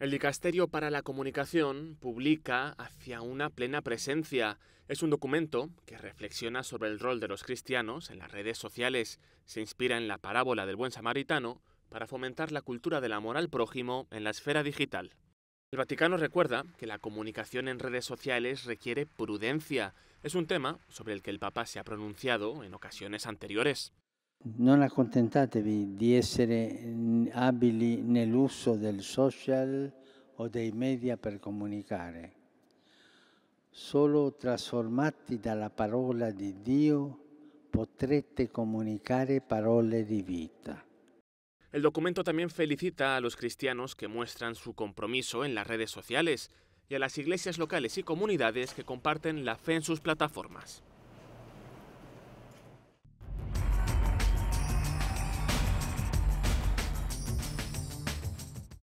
El Dicasterio para la Comunicación publica Hacia una plena presencia. Es un documento que reflexiona sobre el rol de los cristianos en las redes sociales. Se inspira en la parábola del buen samaritano para fomentar la cultura de la moral prójimo en la esfera digital. El Vaticano recuerda que la comunicación en redes sociales requiere prudencia. Es un tema sobre el que el Papa se ha pronunciado en ocasiones anteriores. No non accontentatevi di essere abili mm, uso del social o dei media per comunicare. Solo trasformati dalla parola di Dio potrete comunicare parole di vita. El documento también felicita a los cristianos que muestran su compromiso en las redes sociales y a las iglesias locales y comunidades que comparten la fe en sus plataformas.